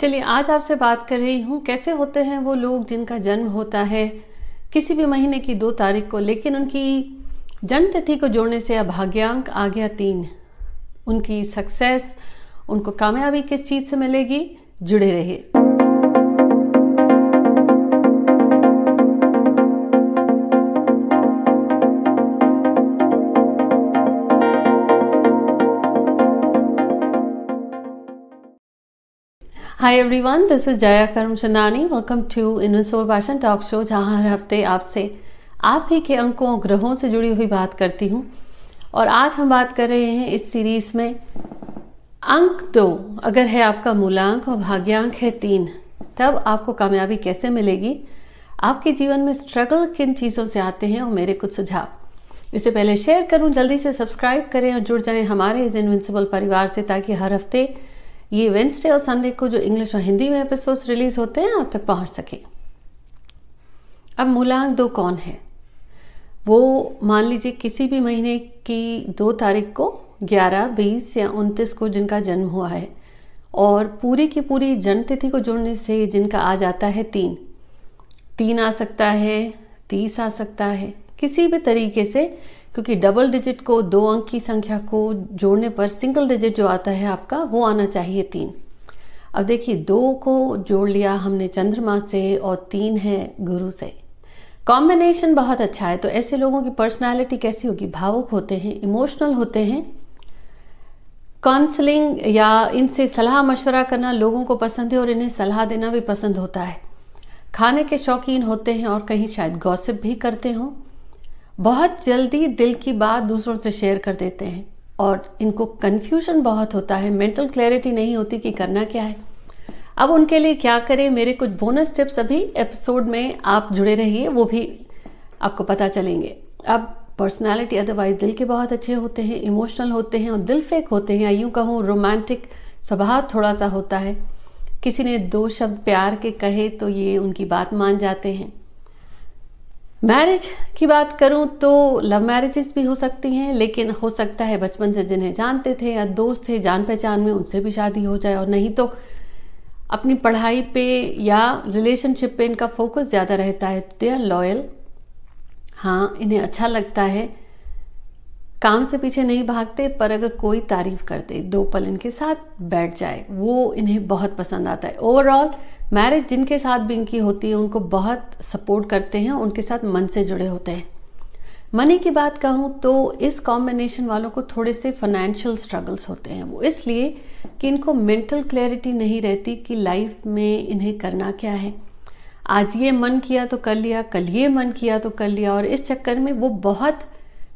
चलिए आज आपसे बात कर रही हूँ कैसे होते हैं वो लोग जिनका जन्म होता है किसी भी महीने की दो तारीख को लेकिन उनकी जन्म तिथि को जोड़ने से अभाग्यांक आ गया तीन उनकी सक्सेस उनको कामयाबी किस चीज़ से मिलेगी जुड़े रहिए hi everyone this is Jaya Karamchandani welcome to investor fashion talk show जहां हर हफ्ते आपसे आप ही के अंकों और ग्रहों से जुड़ी हुई बात करती हूं और आज हम बात कर रहे हैं इस सीरीज में अंक दो अगर है आपका मूलांक और भाग्यांक है तीन तब आपको कामयाबी कैसे मिलेगी आपके जीवन में स्ट्रगल किन चीज़ों से आते हैं और मेरे कुछ सुझाव इससे पहले शेयर करूं जल्दी से सब्सक्राइब करें और जुड़ जाएं हमारे इस इनविंसिबल परिवार से ताकि हर हफ्ते ये वेंसडे और संडे को जो इंग्लिश और हिंदी में एपिसोड्स रिलीज होते हैं आप तक पहुंच सके अब मूलांक दो कौन है वो मान लीजिए किसी भी महीने की दो तारीख को 11, 20 या 29 को जिनका जन्म हुआ है और पूरी की पूरी जन्मतिथि को जोड़ने से जिनका आ जाता है तीन तीन आ सकता है तीस आ सकता है किसी भी तरीके से क्योंकि डबल डिजिट को दो अंक की संख्या को जोड़ने पर सिंगल डिजिट जो आता है आपका वो आना चाहिए तीन अब देखिए दो को जोड़ लिया हमने चंद्रमा से और तीन है गुरु से कॉम्बिनेशन बहुत अच्छा है तो ऐसे लोगों की पर्सनालिटी कैसी होगी भावुक होते हैं इमोशनल होते हैं काउंसलिंग या इनसे सलाह मशवरा करना लोगों को पसंद है और इन्हें सलाह देना भी पसंद होता है खाने के शौकीन होते हैं और कहीं शायद गॉसिप भी करते हों बहुत जल्दी दिल की बात दूसरों से शेयर कर देते हैं और इनको कन्फ्यूजन बहुत होता है मेंटल क्लैरिटी नहीं होती कि करना क्या है अब उनके लिए क्या करें मेरे कुछ बोनस टिप्स अभी एपिसोड में आप जुड़े रहिए वो भी आपको पता चलेंगे अब पर्सनालिटी अदरवाइज दिल के बहुत अच्छे होते हैं इमोशनल होते हैं और दिल फेक होते हैं यूं कहूँ रोमांटिक स्वभाव थोड़ा सा होता है किसी ने दो शब्द प्यार के कहे तो ये उनकी बात मान जाते हैं मैरिज की बात करूं तो लव मैरिजेस भी हो सकती हैं लेकिन हो सकता है बचपन से जिन्हें जानते थे या दोस्त थे जान पहचान में उनसे भी शादी हो जाए और नहीं तो अपनी पढ़ाई पे या रिलेशनशिप पे इनका फोकस ज़्यादा रहता है दे आर लॉयल हाँ इन्हें अच्छा लगता है काम से पीछे नहीं भागते पर अगर कोई तारीफ कर दे दो पल इनके साथ बैठ जाए वो इन्हें बहुत पसंद आता है ओवरऑल मैरिज जिनके साथ भी इनकी होती है उनको बहुत सपोर्ट करते हैं उनके साथ मन से जुड़े होते हैं मनी की बात कहूँ तो इस कॉम्बिनेशन वालों को थोड़े से फाइनेंशियल स्ट्रगल्स होते हैं वो इसलिए कि इनको मेंटल क्लैरिटी नहीं रहती कि लाइफ में इन्हें करना क्या है आज ये मन किया तो कर लिया कल ये मन किया तो कर लिया और इस चक्कर में वो बहुत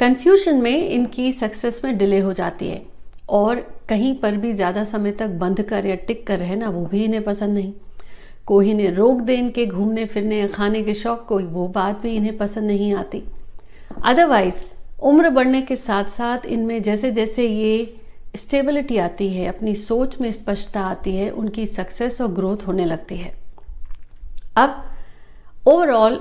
कन्फ्यूजन में इनकी सक्सेस में डिले हो जाती है और कहीं पर भी ज़्यादा समय तक बंध कर या टिक कर रहना वो भी इन्हें पसंद नहीं कोई इन्हें रोक दे इनके घूमने फिरने या खाने के शौक कोई वो बात भी इन्हें पसंद नहीं आती अदरवाइज उम्र बढ़ने के साथ साथ इनमें जैसे जैसे ये स्टेबिलिटी आती है अपनी सोच में स्पष्टता आती है उनकी सक्सेस और ग्रोथ होने लगती है अब ओवरऑल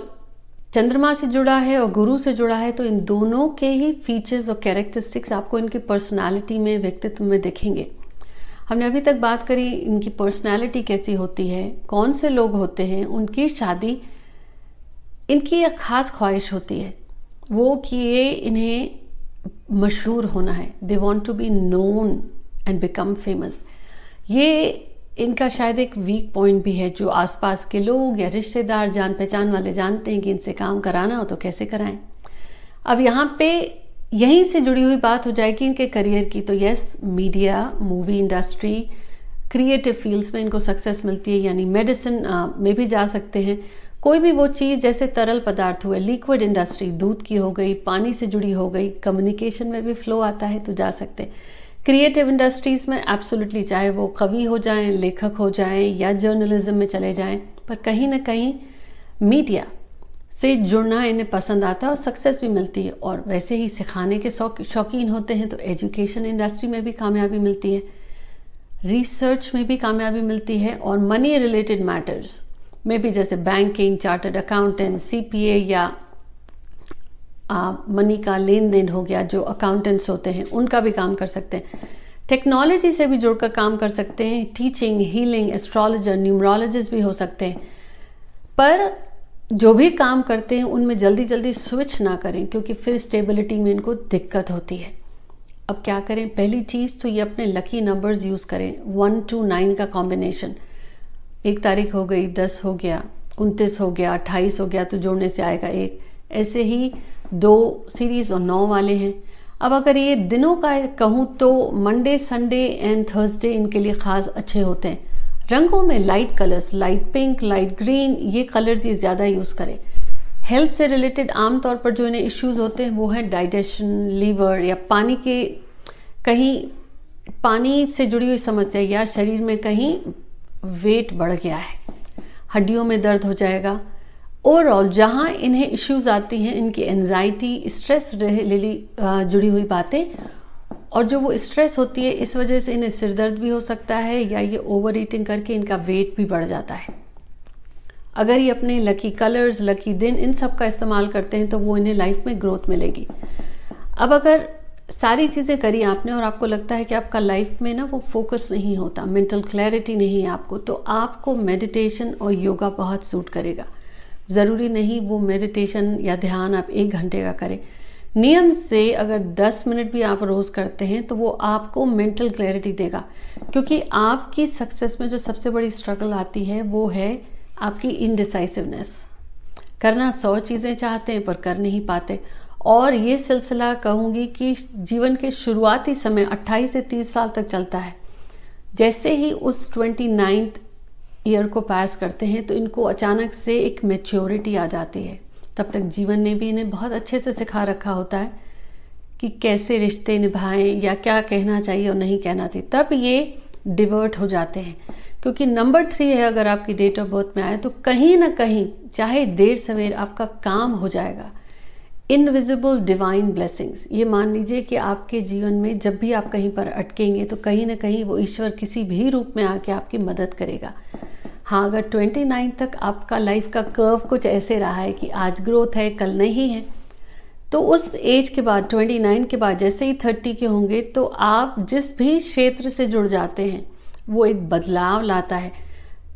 चंद्रमा से जुड़ा है और गुरु से जुड़ा है तो इन दोनों के ही फीचर्स और कैरेक्टरिस्टिक्स आपको इनकी पर्सनालिटी में व्यक्तित्व में दिखेंगे हमने अभी तक बात करी इनकी पर्सनालिटी कैसी होती है कौन से लोग होते हैं उनकी शादी इनकी एक ख़ास ख्वाहिश होती है वो कि ये इन्हें मशहूर होना है they want to be known and become famous ये इनका शायद एक वीक पॉइंट भी है जो आसपास के लोग या रिश्तेदार जान पहचान वाले जानते हैं कि इनसे काम कराना हो तो कैसे कराएं अब यहाँ पे यहीं से जुड़ी हुई बात हो जाएगी इनके करियर की तो yes media movie industry creative fields में इनको सक्सेस मिलती है यानी मेडिसिन में भी जा सकते हैं कोई भी वो चीज़ जैसे तरल पदार्थ हुए लिक्विड इंडस्ट्री दूध की हो गई पानी से जुड़ी हो गई कम्युनिकेशन में भी फ्लो आता है तो जा सकते हैं क्रिएटिव इंडस्ट्रीज़ में एब्सोल्युटली चाहे वो कवि हो जाएं लेखक हो जाएं या जर्नलिज्म में चले जाएं पर कहीं ना कहीं मीडिया से जुड़ना इन्हें पसंद आता है और सक्सेस भी मिलती है और वैसे ही सिखाने के शौकीन होते हैं तो एजुकेशन इंडस्ट्री में भी कामयाबी मिलती है रिसर्च में भी कामयाबी मिलती है और मनी रिलेटेड मैटर्स में भी जैसे बैंकिंग चार्टर्ड अकाउंटेंट सीपीए या आ, मनी का लेन देन हो गया जो अकाउंटेंट्स होते हैं उनका भी काम कर सकते हैं टेक्नोलॉजी से भी जुड़कर काम कर सकते हैं टीचिंग हीलिंग एस्ट्रोलॉजर न्यूमरोलॉजिस्ट भी हो सकते हैं पर जो भी काम करते हैं उनमें जल्दी जल्दी स्विच ना करें क्योंकि फिर स्टेबिलिटी में इनको दिक्कत होती है अब क्या करें पहली चीज़ तो ये अपने लकी नंबर्स यूज़ करें वन टू नाइन का कॉम्बिनेशन एक तारीख हो गई दस हो गया उनतीस हो गया अट्ठाईस हो गया तो जोड़ने से आएगा एक ऐसे ही दो सीरीज़ और नौ वाले हैं अब अगर ये दिनों का कहूँ तो मंडे संडे एंड थर्सडे इनके लिए ख़ास अच्छे होते हैं रंगों में light colours light pink light green ये कलर्स ये ज़्यादा यूज़ करें हेल्थ से रिलेटेड आमतौर पर जो इन्हें इश्यूज होते हैं वो है डाइजेशन लीवर या पानी के कहीं पानी से जुड़ी हुई समस्या या शरीर में कहीं वेट बढ़ गया है हड्डियों में दर्द हो जाएगा ओवरऑल जहाँ इन्हें इश्यूज आती हैं इनकी एनजाइटी स्ट्रेस रिली जुड़ी हुई बातें और जो वो स्ट्रेस होती है इस वजह से इन्हें सिरदर्द भी हो सकता है या ये ओवर ईटिंग करके इनका वेट भी बढ़ जाता है अगर ये अपने लकी कलर्स लकी दिन इन सब का इस्तेमाल करते हैं तो वो इन्हें लाइफ में ग्रोथ मिलेगी अब अगर सारी चीज़ें करी आपने और आपको लगता है कि आपका लाइफ में ना वो फोकस नहीं होता मेंटल क्लैरिटी नहीं है आपको तो आपको मेडिटेशन और योगा बहुत सूट करेगा ज़रूरी नहीं वो मेडिटेशन या ध्यान आप एक घंटे का करें नियम से अगर 10 मिनट भी आप रोज़ करते हैं तो वो आपको मेंटल क्लैरिटी देगा क्योंकि आपकी सक्सेस में जो सबसे बड़ी स्ट्रगल आती है वो है आपकी इनडिसाइसिवनेस करना सौ चीज़ें चाहते हैं पर कर नहीं पाते और ये सिलसिला कहूँगी कि जीवन के शुरुआती समय 28 से 30 साल तक चलता है जैसे ही उस ट्वेंटी नाइन्थ ईयर को पास करते हैं तो इनको अचानक से एक मेच्योरिटी आ जाती है तब तक जीवन ने भी इन्हें बहुत अच्छे से सिखा रखा होता है कि कैसे रिश्ते निभाएं या क्या कहना चाहिए और नहीं कहना चाहिए तब ये डिवर्ट हो जाते हैं क्योंकि नंबर थ्री है अगर आपकी डेट ऑफ बर्थ में आए तो कहीं ना कहीं चाहे देर सवेर आपका काम हो जाएगा इनविजिबल डिवाइन ब्लेसिंग्स ये मान लीजिए कि आपके जीवन में जब भी आप कहीं पर अटकेंगे तो कहीं ना कहीं वो ईश्वर किसी भी रूप में आके आपकी मदद करेगा हाँ अगर ट्वेंटी नाइन तक आपका लाइफ का कर्व कुछ ऐसे रहा है कि आज ग्रोथ है कल नहीं है तो उस एज के बाद ट्वेंटी नाइन के बाद जैसे ही थर्टी के होंगे तो आप जिस भी क्षेत्र से जुड़ जाते हैं वो एक बदलाव लाता है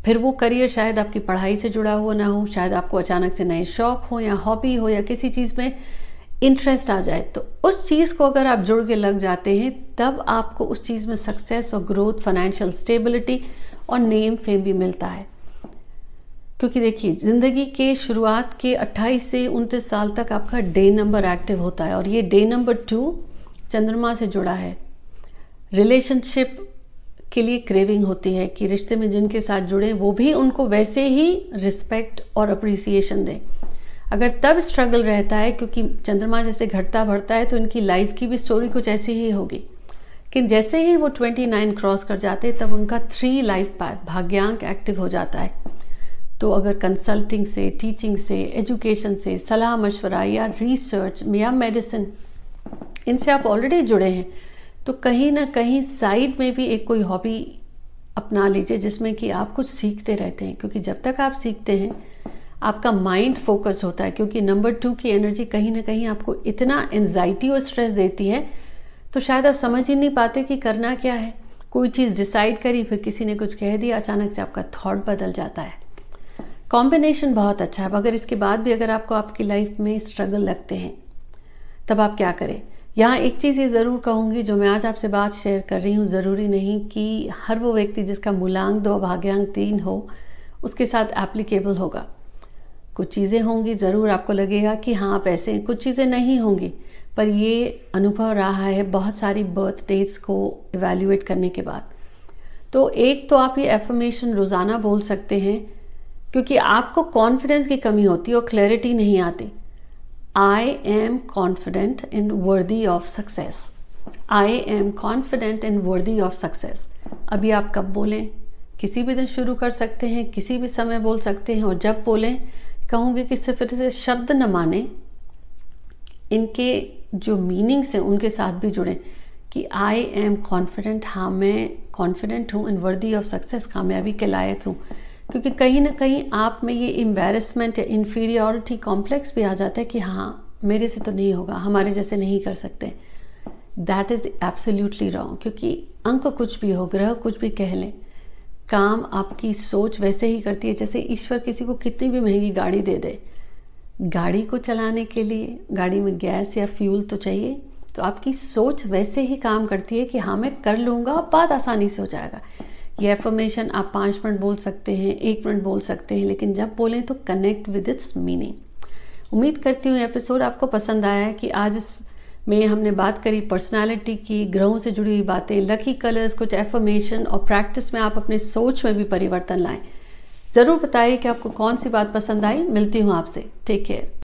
फिर वो करियर शायद आपकी पढ़ाई से जुड़ा हुआ ना हो शायद आपको अचानक से नए शौक हो या हॉबी हो या किसी चीज़ में इंटरेस्ट आ जाए तो उस चीज़ को अगर आप जुड़ के लग जाते हैं तब आपको उस चीज़ में सक्सेस और ग्रोथ फाइनेंशियल स्टेबिलिटी और नेम फेम भी मिलता है क्योंकि देखिए ज़िंदगी के शुरुआत के 28 से उनतीस साल तक आपका डे नंबर एक्टिव होता है और ये डे नंबर टू चंद्रमा से जुड़ा है रिलेशनशिप के लिए क्रेविंग होती है कि रिश्ते में जिनके साथ जुड़े वो भी उनको वैसे ही रिस्पेक्ट और अप्रिसिएशन दें अगर तब स्ट्रगल रहता है क्योंकि चंद्रमा जैसे घटता बढ़ता है तो इनकी लाइफ की भी स्टोरी कुछ ऐसी ही होगी लेकिन जैसे ही वो ट्वेंटी नाइन क्रॉस कर जाते तब उनका थ्री लाइफ पाथ भाग्यांक एक्टिव हो जाता है तो अगर कंसल्टिंग से टीचिंग से एजुकेशन से सलाह मशवरा या रिसर्च या मेडिसिन इनसे आप ऑलरेडी जुड़े हैं तो कहीं ना कहीं साइड में भी एक कोई हॉबी अपना लीजिए जिसमें कि आप कुछ सीखते रहते हैं क्योंकि जब तक आप सीखते हैं आपका माइंड फोकस होता है क्योंकि नंबर टू की एनर्जी कहीं ना कहीं आपको इतना एनजाइटी और स्ट्रेस देती है तो शायद आप समझ ही नहीं पाते कि करना क्या है कोई चीज़ डिसाइड करी फिर किसी ने कुछ कह दिया अचानक से आपका थॉट बदल जाता है कॉम्बिनेशन बहुत अच्छा है मगर इसके बाद भी अगर आपको आपकी लाइफ में स्ट्रगल लगते हैं तब आप क्या करें यहाँ एक चीज़ ये ज़रूर कहूँगी जो मैं आज आपसे बात शेयर कर रही हूँ ज़रूरी नहीं कि हर वो व्यक्ति जिसका मूलांक दो भाग्यांक तीन हो उसके साथ एप्लीकेबल होगा कुछ चीज़ें होंगी ज़रूर आपको लगेगा कि हाँ आप ऐसे हैं कुछ चीज़ें नहीं होंगी पर ये अनुभव रहा है बहुत सारी बर्थ डेट्स को इवेल्यूएट करने के बाद तो एक तो आप ये एफर्मेशन रोज़ाना बोल सकते हैं क्योंकि आपको कॉन्फिडेंस की कमी होती है और क्लैरिटी नहीं आती आई am confident in worthy of success I am confident in worthy of success अभी आप कब बोलें किसी भी दिन शुरू कर सकते हैं किसी भी समय बोल सकते हैं और जब बोलें कहूँगी कि सिर्फ से शब्द न माने इनके जो मीनिंग्स हैं उनके साथ भी जुड़ें कि आई एम कॉन्फिडेंट हाँ मैं कॉन्फिडेंट हूँ एंड वर्दी ऑफ सक्सेस कामयाबी के लायक हूँ क्योंकि कहीं ना कहीं आप में ये एम्बेरसमेंट या इन्फीरियोरिटी कॉम्प्लेक्स भी आ जाता है कि हाँ मेरे से तो नहीं होगा हमारे जैसे नहीं कर सकते दैट इज़ एब्सोल्यूटली रॉन्ग क्योंकि अंक कुछ भी हो ग्रह कुछ भी कह लें काम आपकी सोच वैसे ही करती है जैसे ईश्वर किसी को कितनी भी महंगी गाड़ी दे दे गाड़ी को चलाने के लिए गाड़ी में गैस या फ्यूल तो चाहिए तो आपकी सोच वैसे ही काम करती है कि हाँ मैं कर लूँगा और बात आसानी से हो जाएगा ये एफर्मेशन आप पाँच मिनट बोल सकते हैं एक मिनट बोल सकते हैं लेकिन जब बोलें तो कनेक्ट विद इट्स मीनिंग उम्मीद करती हूँ एपिसोड आपको पसंद आया है कि आज इस में हमने बात करी पर्सनालिटी की ग्रहों से जुड़ी हुई बातें लकी कलर्स कुछ एफर्मेशन और प्रैक्टिस में आप अपने सोच में भी परिवर्तन लाएं ज़रूर बताइए कि आपको कौन सी बात पसंद आई मिलती हूँ आपसे टेक केयर